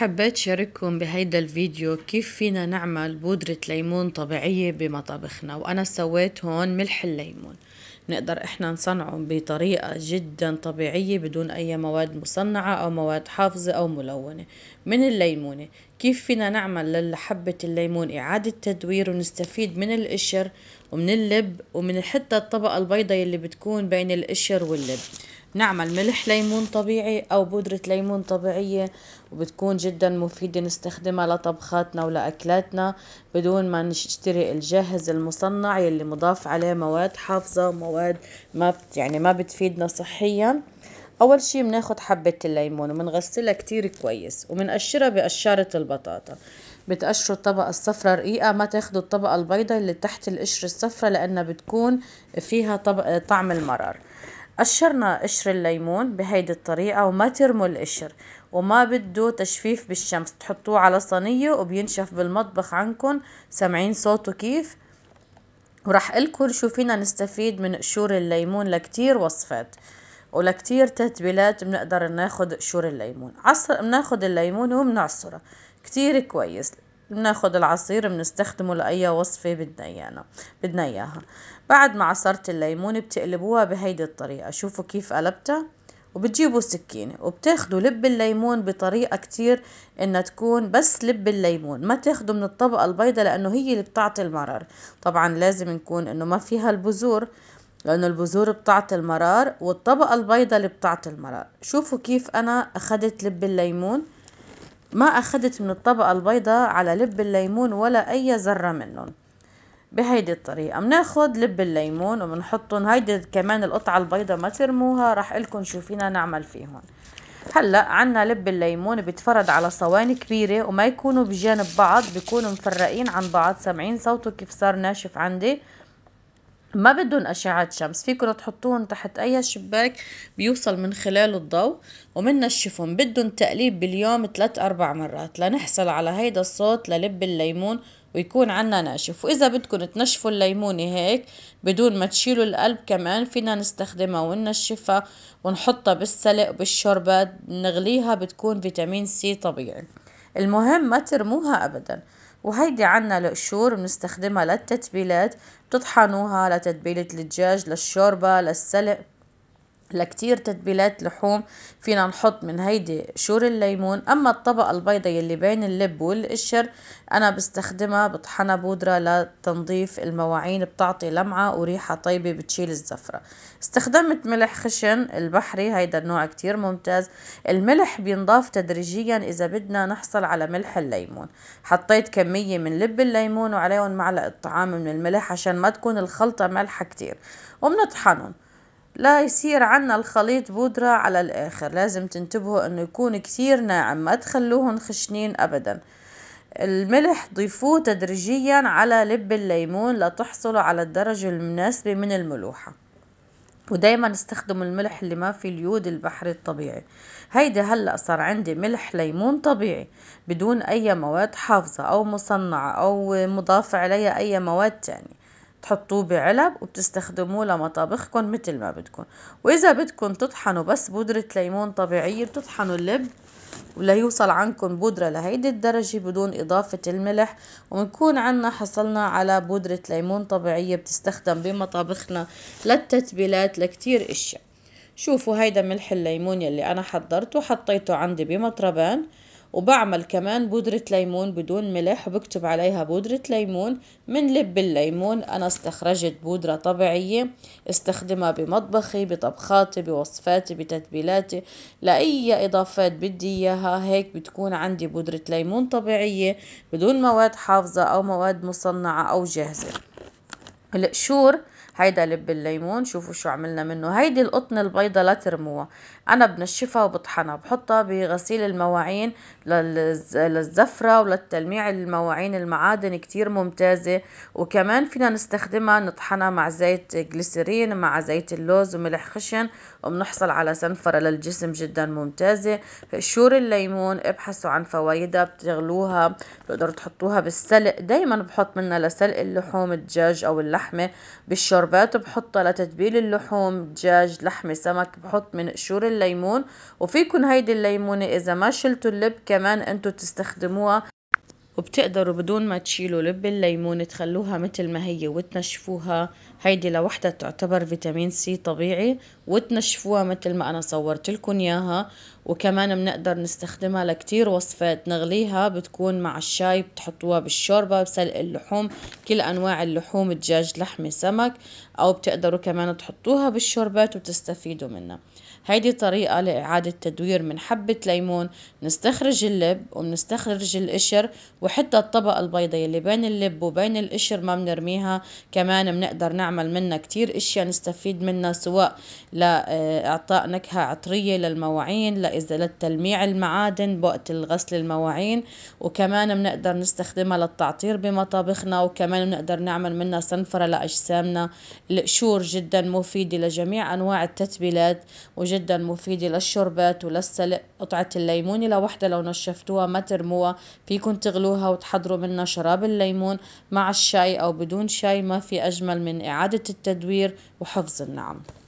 حبيت شارككم بهيدا الفيديو كيف فينا نعمل بودرة ليمون طبيعية بمطابخنا وأنا سويت هون ملح الليمون نقدر إحنا نصنعه بطريقة جدا طبيعية بدون أي مواد مصنعة أو مواد حافظة أو ملونة من الليمونة كيف فينا نعمل للحبة الليمون إعادة تدوير ونستفيد من القشر ومن اللب ومن حتى الطبقة البيضة اللي بتكون بين القشر واللب نعمل ملح ليمون طبيعي أو بودرة ليمون طبيعية وبتكون جدا مفيدة نستخدمها لطبخاتنا ولأكلاتنا بدون ما نشتري الجاهز المصنع يلي مضاف عليه مواد حافظة مواد ما بت يعني ما بتفيدنا صحيا أول شي بناخد حبة الليمون وبنغسلها كتير كويس وبنقشرها بقشارة البطاطا بتقشروا الطبقة الصفرة رقيقة ما تاخدوا الطبقة البيضة اللي تحت القشرة الصفرة لأنها بتكون فيها طبق طعم المرار قشرنا قشر الليمون بهيدي الطريقة وما ترموا القشر وما بده تجفيف بالشمس تحطوه على صينية وبينشف بالمطبخ عنكن سامعين صوته كيف ورح قلكم شو فينا نستفيد من قشور الليمون لكتير وصفات ولكتير تتبيلات بنقدر ناخد قشور الليمون عصر بناخد الليمون وبنعصره كتير كويس بناخد العصير بنستخدمه لأي وصفة بدنا اياها بدنا اياها بعد ما عصرت الليمون بتقلبوها بهيدي الطريقة شوفوا كيف قلبتها وبتجيبوا سكينة وبتاخدوا لب الليمون بطريقة كتير انها تكون بس لب الليمون ما تاخدوا من الطبقة البيضة لانه هي اللي بتعطي المرار طبعا لازم نكون انه ما فيها البذور لأنه البذور بتعطي المرار والطبقة البيضة اللي بتعطي المرار شوفوا كيف أنا أخدت لب الليمون ما أخدت من الطبقة البيضاء على لب الليمون ولا أي ذرة منهم بهيدي الطريقة بناخد لب الليمون وبنحطهم هيدي كمان القطعة البيضاء ما ترموها رح لكم شو فينا نعمل فيهم هلا عنا لب الليمون بيتفرد على صواني كبيرة وما يكونوا بجانب بعض بيكونوا مفرقين عن بعض سامعين صوته كيف صار ناشف عندي ما بدهم أشعة شمس فيكم تحطوهم تحت أي شباك بيوصل من خلاله الضوء ومنشفهم بدهم تقليب باليوم ثلاث أربع مرات لنحصل على هيدا الصوت للب الليمون ويكون عنا ناشف وإذا بدكم تنشفوا الليمونة هيك بدون ما تشيلوا القلب كمان فينا نستخدمها وننشفها ونحطها بالسلق بالشوربة نغليها بتكون فيتامين سي طبيعي المهم ما ترموها أبداً وهيدي عنا القشور بنستخدمها للتتبيلات بتطحنوها لتتبيلة الدجاج للشوربة للسلق لكتير تتبيلات لحوم فينا نحط من هيدي شور الليمون اما الطبقة البيضة يلي بين اللب والقشر انا بستخدمها بطحنها بودرة لتنظيف المواعين بتعطي لمعة وريحة طيبة بتشيل الزفرة استخدمت ملح خشن البحري هيدا النوع كتير ممتاز الملح بينضاف تدريجيا اذا بدنا نحصل على ملح الليمون حطيت كمية من لب الليمون وعليهم معلقة طعام من الملح عشان ما تكون الخلطة مالحة كتير وبنطحنهم لا يصير عنا الخليط بودرة على الاخر لازم تنتبهوا انه يكون كثير ناعم ما تخلوهن خشنين ابدا الملح ضيفوه تدريجيا على لب الليمون لتحصلوا على الدرجة المناسبة من الملوحة ودايما استخدموا الملح اللي ما فيه اليود البحري الطبيعي هيدا هلا صار عندي ملح ليمون طبيعي بدون اي مواد حافظة او مصنعة او مضافة عليها اي مواد تانية تحطوه بعلب وبتستخدموه لمطابخكم مثل ما بدكم واذا بدكم تطحنوا بس بودرة ليمون طبيعية بتطحنوا اللب وليوصل عندكم بودرة لهيدي الدرجة بدون إضافة الملح ونكون عنا حصلنا على بودرة ليمون طبيعية بتستخدم بمطابخنا للتتبيلات لكتير إشياء شوفوا هيدا ملح الليمون يلي أنا حضرته حطيته عندي بمطربان وبعمل كمان بودرة ليمون بدون ملح وبكتب عليها بودرة ليمون من لب الليمون أنا استخرجت بودرة طبيعية استخدمها بمطبخي بطبخاتي بوصفاتي بتتبيلاتي لأي إضافات بدي إياها هيك بتكون عندي بودرة ليمون طبيعية بدون مواد حافظة أو مواد مصنعة أو جاهزة القشور هيدا لب الليمون شوفوا شو عملنا منه هيدي القطن البيضة لا ترموها أنا بنشفها وبطحنها بحطها بغسيل المواعين للزفرة وللتلميع المواعين المعادن كتير ممتازة وكمان فينا نستخدمها نطحنها مع زيت جليسرين مع زيت اللوز وملح خشن وبنحصل على سنفرة للجسم جدا ممتازة قشور الليمون ابحثوا عن فوائدها بتغلوها بتقدروا تحطوها بالسلق دايما بحط منها لسلق اللحوم الدجاج أو اللحمة بالشرب الرطوبات بحطها لتتبيل اللحوم دجاج لحمة سمك بحط من قشور الليمون وفيكن هيدي الليمونة إذا ما شلتوا اللب كمان أنتوا تستخدموها وبتقدروا بدون ما تشيلوا لب الليمون تخلوها مثل ما هي وتنشفوها هيدي لوحدها تعتبر فيتامين سي طبيعي وتنشفوها مثل ما انا صورت لكم اياها وكمان بنقدر نستخدمها لكتير وصفات نغليها بتكون مع الشاي بتحطوها بالشوربة بسلق اللحوم كل أنواع اللحوم دجاج لحمة سمك أو بتقدروا كمان تحطوها بالشوربات وتستفيدوا منها هيدي طريقة لإعادة تدوير من حبة ليمون نستخرج اللب وبنستخرج القشر وحتى الطبقة البيضة اللي بين اللب وبين القشر ما بنرميها كمان بنقدر نعمل منها كتير اشياء نستفيد منها سواء لإعطاء نكهة عطرية للمواعين جائزة للتلميع المعادن بوقت الغسل المواعين وكمان بنقدر نستخدمها للتعطير بمطابخنا وكمان بنقدر نعمل منها صنفرة لأجسامنا القشور جدا مفيدة لجميع أنواع التتبيلات وجدا مفيدة للشربات وللسلق قطعة الليمون لوحدة لو نشفتوها ما ترموها فيكم تغلوها وتحضروا منها شراب الليمون مع الشاي أو بدون شاي ما في أجمل من إعادة التدوير وحفظ النعم